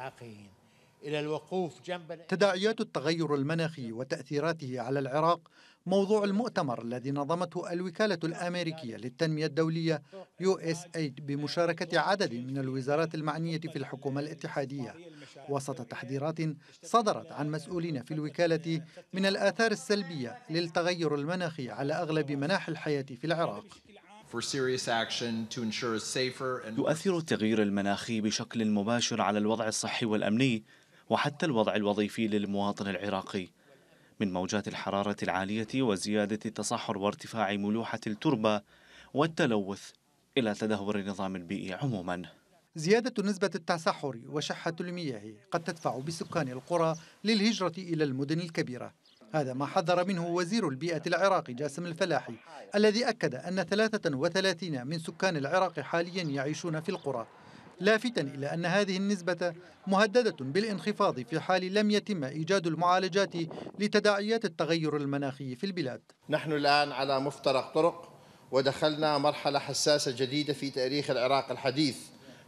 العراقيين إلى الوقوف جنب تداعيات التغير المناخي وتأثيراته على العراق موضوع المؤتمر الذي نظمته الوكالة الأمريكية للتنمية الدولية يو اس ايد بمشاركة عدد من الوزارات المعنية في الحكومة الاتحادية وسط تحذيرات صدرت عن مسؤولين في الوكالة من الآثار السلبية للتغير المناخي على أغلب مناحي الحياة في العراق يؤثر التغيير المناخي بشكل مباشر على الوضع الصحي والأمني وحتى الوضع الوظيفي للمواطن العراقي من موجات الحرارة العالية وزيادة التصحر وارتفاع ملوحة التربة والتلوث إلى تدهور النظام البيئي عموما زيادة نسبة التصحر وشحة المياه قد تدفع بسكان القرى للهجرة إلى المدن الكبيرة هذا ما حذر منه وزير البيئة العراقي جاسم الفلاحي الذي أكد أن 33 من سكان العراق حاليا يعيشون في القرى لافتا إلى أن هذه النسبة مهددة بالانخفاض في حال لم يتم إيجاد المعالجات لتداعيات التغير المناخي في البلاد نحن الآن على مفترق طرق ودخلنا مرحلة حساسة جديدة في تاريخ العراق الحديث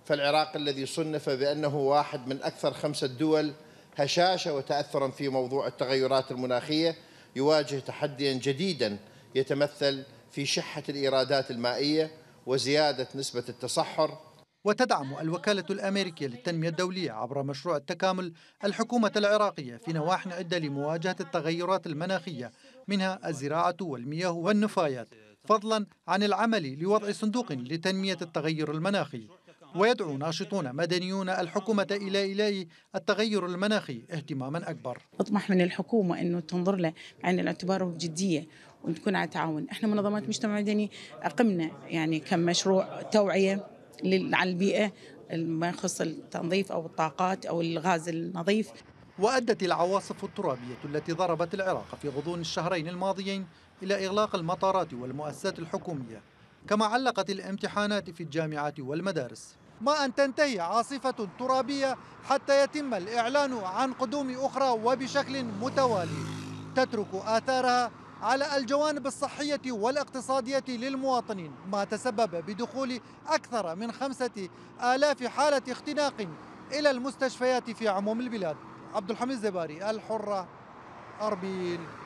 فالعراق الذي صنف بأنه واحد من أكثر خمسة دول هشاشة وتأثرا في موضوع التغيرات المناخية يواجه تحديا جديدا يتمثل في شحة الإيرادات المائية وزيادة نسبة التصحر وتدعم الوكالة الأمريكية للتنمية الدولية عبر مشروع التكامل الحكومة العراقية في نواح عدة لمواجهة التغيرات المناخية منها الزراعة والمياه والنفايات فضلا عن العمل لوضع صندوق لتنمية التغير المناخي ويدعو ناشطون مدنيون الحكومة إلى إلى التغير المناخي اهتماما أكبر نطمح من الحكومة أنه تنظر له بعين الاعتبار وبجدية ونكون على تعاون احنا منظمات مجتمع مدني أقمنا يعني كم مشروع توعية على البيئة ما يخص التنظيف أو الطاقات أو الغاز النظيف وأدت العواصف الترابية التي ضربت العراق في غضون الشهرين الماضيين إلى إغلاق المطارات والمؤسسات الحكومية كما علقت الامتحانات في الجامعات والمدارس ما أن تنتهي عاصفة ترابية حتى يتم الإعلان عن قدوم أخرى وبشكل متوالي تترك آثارها على الجوانب الصحية والاقتصادية للمواطنين ما تسبب بدخول أكثر من خمسة آلاف حالة اختناق إلى المستشفيات في عموم البلاد عبد الحميد زباري الحرة أربيل